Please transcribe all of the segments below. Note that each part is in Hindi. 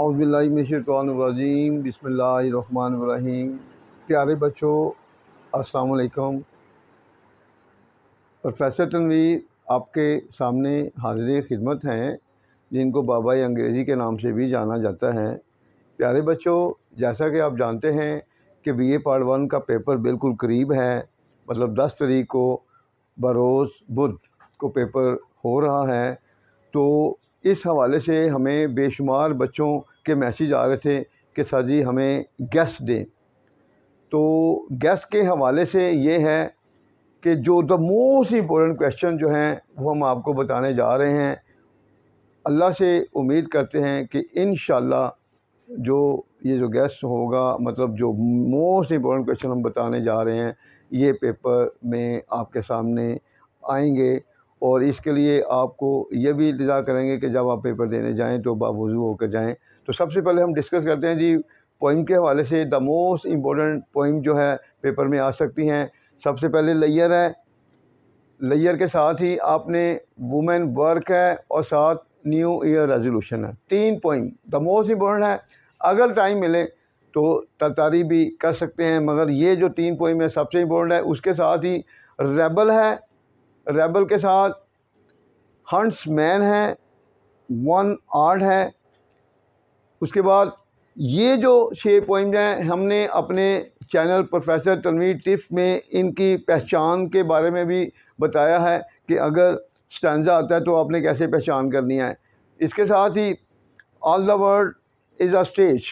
अवबिल्लाशवानरजीम बसमीम प्यारे बच्चों अस्सलाम प्रोफेसर तनवीर आपके सामने हाजिर खिदमत हैं जिनको बाबा अंग्रेज़ी के नाम से भी जाना जाता है प्यारे बच्चों जैसा कि आप जानते हैं कि बी ए पार्ट वन का पेपर बिल्कुल करीब है मतलब दस तरीक को बरोज़ बुध को पेपर हो रहा है तो इस हवाले से हमें बेशुमार बच्चों के मैसेज आ रहे थे कि सर जी हमें गैस दें तो गैस के हवाले से ये है कि जो द मोस्ट इम्पोर्टेंट क्वेश्चन जो हैं वो हम आपको बताने जा रहे हैं अल्लाह से उम्मीद करते हैं कि इन जो ये जो गैस होगा मतलब जो मोस्ट इम्पोर्टेंट क्वेश्चन हम बताने जा रहे हैं ये पेपर में आपके सामने आएंगे और इसके लिए आपको ये भी इंतज़ा करेंगे कि जब आप पेपर देने जाएं तो बावजू होकर जाएं तो सबसे पहले हम डिस्कस करते हैं जी पोइम के हवाले से द मोस्ट इम्पोर्टेंट पोइम जो है पेपर में आ सकती हैं सबसे पहले लेयर है लेयर के साथ ही आपने वुमेन वर्क है और साथ न्यू ईयर रेजोल्यूशन है तीन पॉइंट द मोस्ट इम्पोर्टेंट है अगर टाइम मिले तो तरतारी भी कर सकते हैं मगर ये जो तीन पॉइंट है सबसे इम्पोर्टेंट है उसके साथ ही रेबल है रेबल के साथ हंट्स मैन है वन आर्ट है उसके बाद ये जो छः पॉइंट हैं हमने अपने चैनल प्रोफेसर तनवीर टिप्स में इनकी पहचान के बारे में भी बताया है कि अगर स्टैंडा आता है तो आपने कैसे पहचान करनी है इसके साथ ही all the world is a stage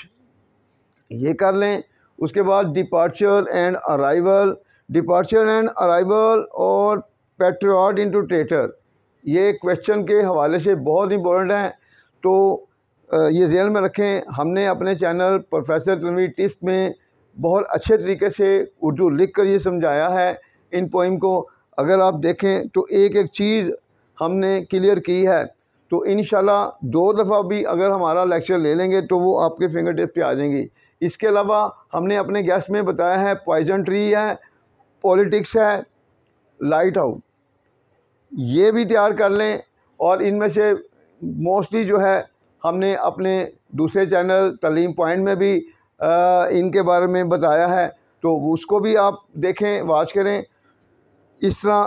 ये कर लें उसके बाद departure and arrival departure and arrival और पेट्रोड इंटू ट्रेटर ये क्वेश्चन के हवाले से बहुत इंपॉर्टेंट हैं तो ये जेल में रखें हमने अपने चैनल प्रोफेसर तनवीर टिप्स में बहुत अच्छे तरीके से उर्दू लिख कर ये समझाया है इन पोइम को अगर आप देखें तो एक एक चीज़ हमने क्लियर की है तो इन दो दफ़ा भी अगर हमारा लेक्चर ले लेंगे तो वो आपके फिंगर टिप पर आ जाएंगी इसके अलावा हमने अपने गेस्ट में बताया है पॉइजन ट्री है पॉलिटिक्स है लाइट हाउस ये भी तैयार कर लें और इनमें से मोस्टली जो है हमने अपने दूसरे चैनल तलीम पॉइंट में भी आ, इनके बारे में बताया है तो उसको भी आप देखें वाच करें इस तरह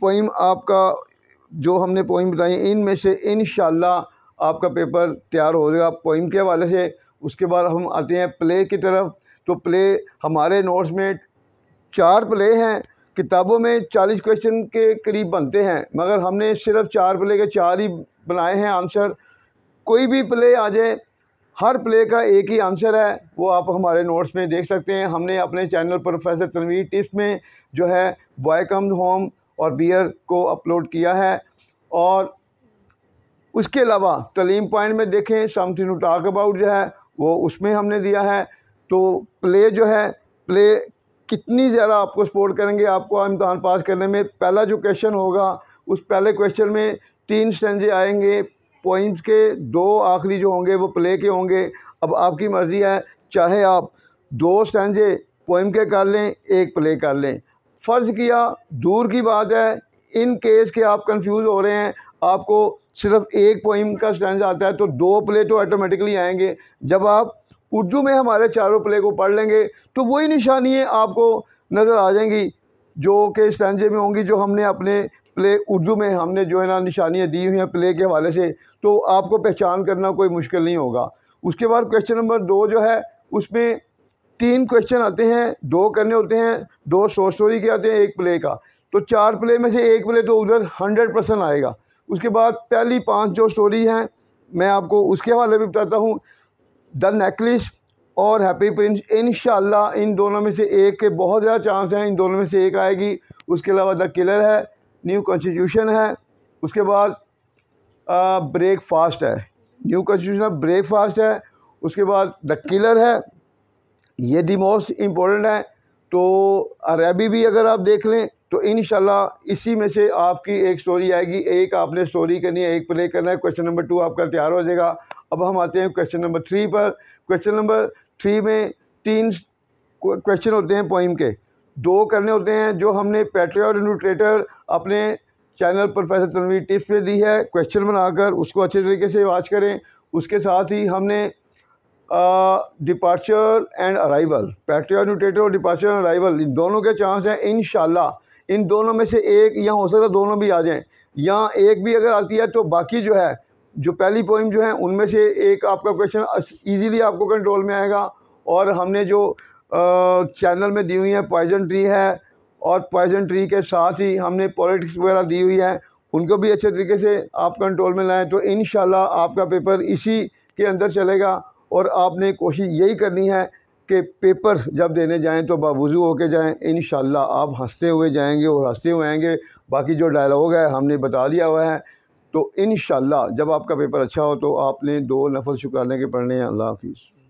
पोइम आपका जो हमने पोइम बताई इन में से इन आपका पेपर तैयार हो जाएगा पोइम के हवाले से उसके बाद हम आते हैं प्ले की तरफ तो प्ले हमारे नोट्स में चार प्ले हैं किताबों में चालीस क्वेश्चन के करीब बनते हैं मगर हमने सिर्फ चार प्ले के चार ही बनाए हैं आंसर कोई भी प्ले आ जाए हर प्ले का एक ही आंसर है वो आप हमारे नोट्स में देख सकते हैं हमने अपने चैनल पर प्रोफेसर तनवीर टिप्स में जो है बॉय कम होम और बियर को अपलोड किया है और उसके अलावा तलीम पॉइंट में देखें समथिंग टू टॉक अबाउट जो है वो उसमें हमने दिया है तो प्ले जो है प्ले कितनी ज़्यादा आपको सपोर्ट करेंगे आपको इम्तहान पास करने में पहला जो क्वेश्चन होगा उस पहले क्वेश्चन में तीन स्टेंजे आएंगे पॉइंट्स के दो आखिरी जो होंगे वो प्ले के होंगे अब आपकी मर्ज़ी है चाहे आप दो स्टेंजे पोइम के कर लें एक प्ले कर लें फ़र्ज़ किया दूर की बात है इन केस के आप कंफ्यूज हो रहे हैं आपको सिर्फ एक पोइम का स्टैंड आता है तो दो प्ले तो ऑटोमेटिकली आएंगे जब आप उर्दू में हमारे चारों प्ले को पढ़ लेंगे तो वही निशानियाँ आपको नज़र आ जाएंगी जो के स्टेंजे में होंगी जो हमने अपने प्ले उर्दू में हमने जो है ना निशानियाँ दी हुई हैं प्ले के हवाले से तो आपको पहचान करना कोई मुश्किल नहीं होगा उसके बाद क्वेश्चन नंबर दो जो है उसमें तीन क्वेश्चन आते हैं दो करने होते हैं दो शॉर्ट स्टोरी के आते हैं एक प्ले का तो चार प्ले में से एक प्ले तो उधर हंड्रेड परसेंट आएगा उसके बाद पहली पांच जो स्टोरी हैं मैं आपको उसके हवाले भी बताता हूँ द नेकलिस और हैप्पी प्रिंस इन इन दोनों में से एक के बहुत ज़्यादा चांस हैं इन दोनों में से एक आएगी उसके अलावा द किलर है न्यू कॉन्स्टिट्यूशन है उसके बाद ब्रेकफास्ट है न्यू कॉन्स्टिट्यूशन ब्रेकफास्ट है उसके बाद द किलर है ये दी मोस्ट इम्पोर्टेंट है तो अरबी भी अगर आप देख लें तो इन इसी में से आपकी एक स्टोरी आएगी एक आपने स्टोरी करनी है एक प्ले करना है क्वेश्चन नंबर टू आपका तैयार हो जाएगा अब हम आते हैं क्वेश्चन नंबर थ्री पर क्वेश्चन नंबर थ्री में तीन क्वेश्चन होते हैं पोइम के दो करने होते हैं जो हमने पेट्रियाट न्यूट्रेटर अपने चैनल प्रोफेसर तनवीर टिप्स पे दी है क्वेश्चन बनाकर उसको अच्छे तरीके से वाच करें उसके साथ ही हमने departure and arrival patriot into traitor और डिपार्चर एंड अराइवल इन दोनों के चांस हैं इन इन दोनों में से एक या हो सकता है दोनों भी आ जाएँ या एक भी अगर आती है तो बाकी जो है जो पहली पोइम जो है उनमें से एक आपका क्वेश्चन ईजीली आपको कंट्रोल में आएगा और हमने जो चैनल में दी हुई है पॉइजन ट्री है और पॉइजन ट्री के साथ ही हमने पॉलिटिक्स वगैरह दी हुई है उनको भी अच्छे तरीके से आप कंट्रोल में लाएँ तो इन आपका पेपर इसी के अंदर चलेगा और आपने कोशिश यही करनी है कि पेपर जब देने जाएं तो बावजू के जाएं इन आप हंसते हुए जाएंगे और हंसते हुए आएंगे बाकी जो डायलॉग है हमने बता दिया हुआ है तो इन जब आपका पेपर अच्छा हो तो आपने दो नफल शुक्राने के पढ़ने हैं अल्लाह हाफिज़